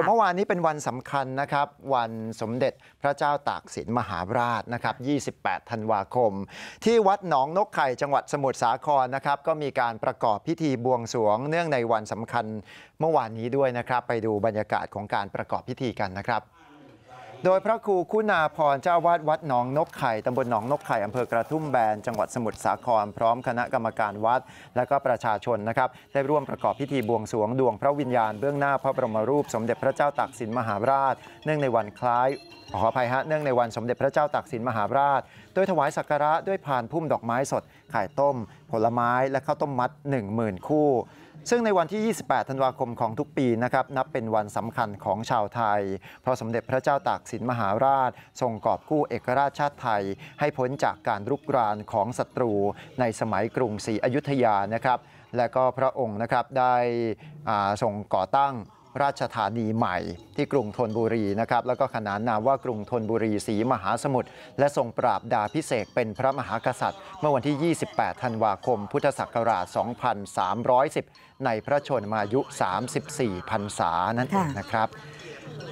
่เมื่อวานนี้เป็นวันสำคัญนะครับ วันสมเด็จพระเจ้าตากสินมหาราชนะครับ 28 ธันวาคม ที่วัดหนองนกไข่ จังหวัดสมุทรสาครนะครับ ก็มีการประกอบพิธีบวงสรวง เนื่องในวันสำคัญ เมื่อวานนี้ด้วยนะครับ ไปดูบรรยากาศของการประกอบพิธีกันนะครับโดยพระครูคุณาพรเจ้าวาดวัดหนองนกไข่ ตำบลหนองนกไข่ อำเภอกระทุ่มแบน จังหวัดสมุทรสาคร พร้อมคณะกรรมการวัด และก็ประชาชนนะครับ ได้ร่วมประกอบพิธีบวงสวงดวงพระวิญญาณเบื้องหน้าพระบรมรูป สมเด็จพระเจ้าตากสินมหาราช เนื่องในวันคล้ายขออภัยฮะเนื่องในวันสมเด็จพระเจ้าตากสินมหาราชโดยถวายสักการะด้วย่านพุ่มดอกไม้สด ไข่ต้ม ผลไม้ และข้าวต้มมัด 10,000 คู่ ซึ่งในวันที่ 28 ธันวาคมของทุกปีนะครับนับเป็นวันสำคัญของชาวไทยเพราะสมเด็จพระเจ้าตากศิลปมหาราชทรงกอบกู้เอกราชชาติไทยให้พ้นจากการรุกรานของศัตรูในสมัยกรุงศรีอยุธยานะครับ และก็พระองค์นะครับได้ทรงก่อตั้งราชธานีใหม่ ที่กรุงธนบุรีนะครับ แล้วก็ขนานนามว่ากรุงธนบุรีศรีมหาสมุทรและทรงปราบดาพิเศษเป็นพระมหากษัตริย์ เมื่อวันที่ 28 ธันวาคมพุทธศักราช 2310 ในพระชนมายุ 34พรรษานั่นเองนะครับ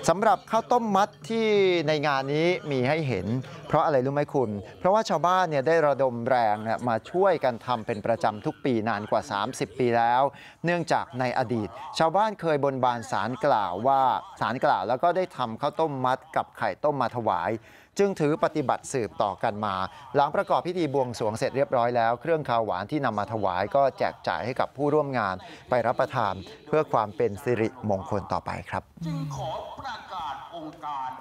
สำหรับข้าวต้มมัดที่ในงานนี้มีให้เห็น เพราะอะไรรู้ไหมคุณ เพราะว่าชาวบ้านเนี่ยได้ระดมแรงมาช่วยกันทำเป็นประจำทุกปีนานกว่า 30 ปีแล้ว เนื่องจากในอดีต ชาวบ้านเคยบนบานสารกล่าวว่าสารกล่าวแล้วก็ได้ทำข้าวต้มมัดกับไข่ต้มมาถวาย จึงถือปฏิบัติสืบต่อกันมา หลังประกอบพิธีบวงสรวงเสร็จเรียบร้อยแล้วเครื่องคาวหวานที่นำมาถวายก็แจกจ่ายให้กับผู้ร่วมงานไปรับประทานเพื่อความเป็นสิริมงคลต่อไปครับประกาศองค์การ